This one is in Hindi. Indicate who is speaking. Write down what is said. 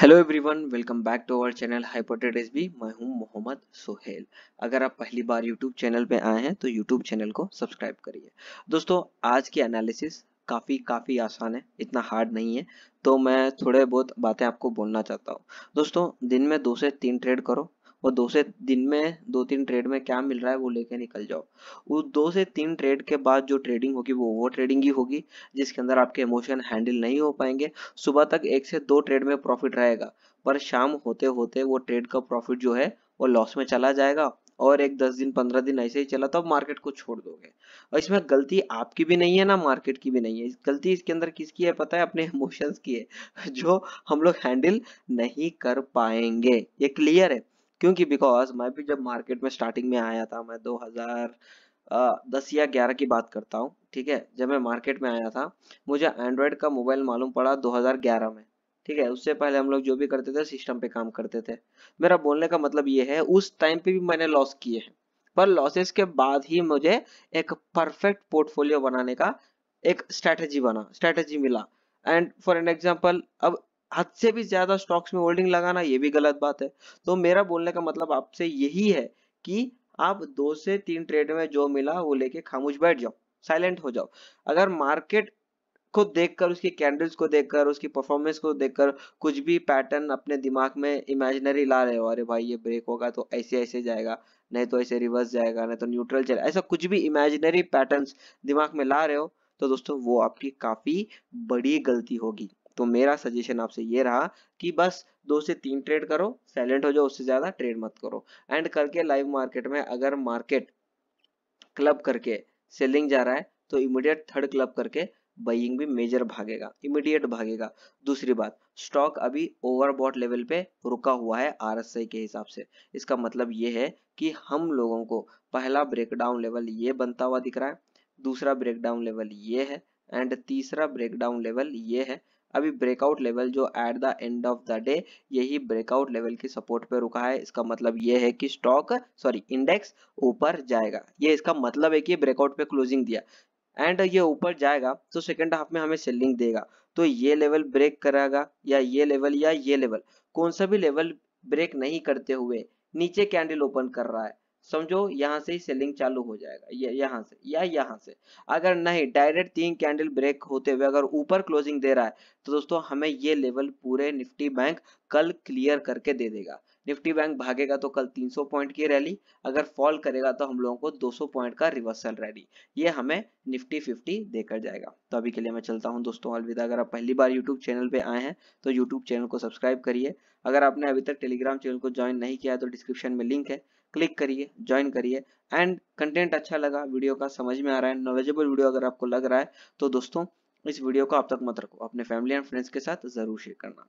Speaker 1: hello everyone welcome back to our channel hypothesis एस मैं हूं मोहम्मद सोहेल अगर आप पहली बार यूट्यूब चैनल पे आए हैं तो यूट्यूब चैनल को सब्सक्राइब करिए दोस्तों आज की एनालिसिस काफ़ी काफ़ी आसान है इतना हार्ड नहीं है तो मैं थोड़े बहुत बातें आपको बोलना चाहता हूँ दोस्तों दिन में दो से तीन ट्रेड करो और दो से दिन में दो तीन ट्रेड में क्या मिल रहा है वो लेके निकल जाओ उस दो से तीन ट्रेड के बाद जो ट्रेडिंग होगी वो ओवर ट्रेडिंग ही होगी जिसके अंदर आपके इमोशन हैंडल नहीं हो पाएंगे सुबह तक एक से दो ट्रेड में प्रॉफिट रहेगा पर शाम होते होते वो ट्रेड का प्रॉफिट जो है वो लॉस में चला जाएगा और एक दस दिन पंद्रह दिन ऐसे ही चला तो मार्केट को छोड़ दोगे और इसमें गलती आपकी भी नहीं है ना मार्केट की भी नहीं है गलती इसके अंदर किसकी है पता है अपने इमोशंस की है जो हम लोग हैंडल नहीं कर पाएंगे ये क्लियर है क्योंकि बिकॉज मैं भी जब मार्केट में स्टार्टिंग में आया था मैं 2010 या 11 की बात करता हूँ ठीक है जब मैं मार्केट में आया था मुझे एंड्रॉयड का मोबाइल मालूम पड़ा 2011 में ठीक है उससे पहले हम लोग जो भी करते थे सिस्टम पे काम करते थे मेरा बोलने का मतलब ये है उस टाइम पे भी मैंने लॉस किए हैं पर लॉसेस के बाद ही मुझे एक परफेक्ट पोर्टफोलियो बनाने का एक स्ट्रैटेजी बना स्ट्रैटेजी मिला एंड फॉर एन एग्जाम्पल अब हद से भी ज्यादा स्टॉक्स में होल्डिंग लगाना ये भी गलत बात है तो मेरा बोलने का मतलब आपसे यही है कि आप दो से तीन ट्रेड में जो मिला वो लेके खामोश बैठ जाओ साइलेंट हो जाओ अगर मार्केट को देखकर उसकी कैंडल्स को देखकर उसकी परफॉर्मेंस को देखकर कुछ भी पैटर्न अपने दिमाग में इमेजिनरी ला रहे हो अरे भाई ये ब्रेक होगा तो ऐसे ऐसे जाएगा नहीं तो ऐसे रिवर्स जाएगा नहीं तो न्यूट्रल चलेगा ऐसा कुछ भी इमेजिनरी पैटर्न्स दिमाग में ला रहे हो तो दोस्तों वो आपकी काफी बड़ी गलती होगी तो मेरा सजेशन आपसे ये रहा कि बस दो से तीन ट्रेड करो साइलेंट हो जाओ उससे ज़्यादा ट्रेड मत करो एंड करके लाइव मार्केट में अगर मार्केट क्लब करके सेलिंग जा रहा है तो इमीडिएट थर्ड क्लब करके बाइंग भी मेजर भागेगा इमीडिएट भागेगा दूसरी बात स्टॉक अभी ओवरबॉट लेवल पे रुका हुआ है आर के हिसाब से इसका मतलब ये है कि हम लोगों को पहला ब्रेकडाउन लेवल ये बनता हुआ दिख रहा है दूसरा ब्रेकडाउन लेवल ये है एंड तीसरा ब्रेकडाउन लेवल ये है अभी ब्रेकआउट लेवल जो at the end of the day यही ब्रेकआउट लेवल की सपोर्ट पे रुका है इसका मतलब ये है कि स्टॉक सॉरी इंडेक्स ऊपर जाएगा ये इसका मतलब है कि ब्रेकआउट पे क्लोजिंग दिया एंड ये ऊपर जाएगा तो सेकेंड हाफ में हमें सेलिंग देगा तो ये लेवल ब्रेक कराएगा या ये लेवल या ये लेवल कौन सा भी लेवल ब्रेक नहीं करते हुए नीचे कैंडल ओपन कर रहा है समझो यहाँ से ही सेलिंग चालू हो जाएगा ये यहाँ से या यहाँ से अगर नहीं डायरेक्ट तीन कैंडल ब्रेक होते हुए अगर ऊपर क्लोजिंग दे रहा है तो दोस्तों हमें ये लेवल पूरे निफ्टी बैंक कल क्लियर करके दे देगा निफ्टी बैंक भागेगा तो कल 300 पॉइंट की रैली अगर फॉल करेगा तो हम लोगों को 200 पॉइंट का रिवर्सल रैली ये हमें निफ्टी 50 देकर जाएगा तो अभी के लिए मैं चलता हूँ दोस्तों अलविदा अगर आप पहली बार यूट्यूब चैनल पे आए हैं तो यूट्यूब चैनल को सब्सक्राइब करिए अगर आपने अभी तक टेलीग्राम चैनल को ज्वाइन नहीं किया है तो डिस्क्रिप्शन में लिंक है क्लिक करिए ज्वाइन करिए एंड कंटेंट अच्छा लगा वीडियो का समझ में आ रहा है नॉलेजेबल वीडियो अगर आपको लग रहा है तो दोस्तों इस वीडियो को आप तक मत रखो अपने फैमिली एंड फ्रेंड्स के साथ जरूर शेयर करना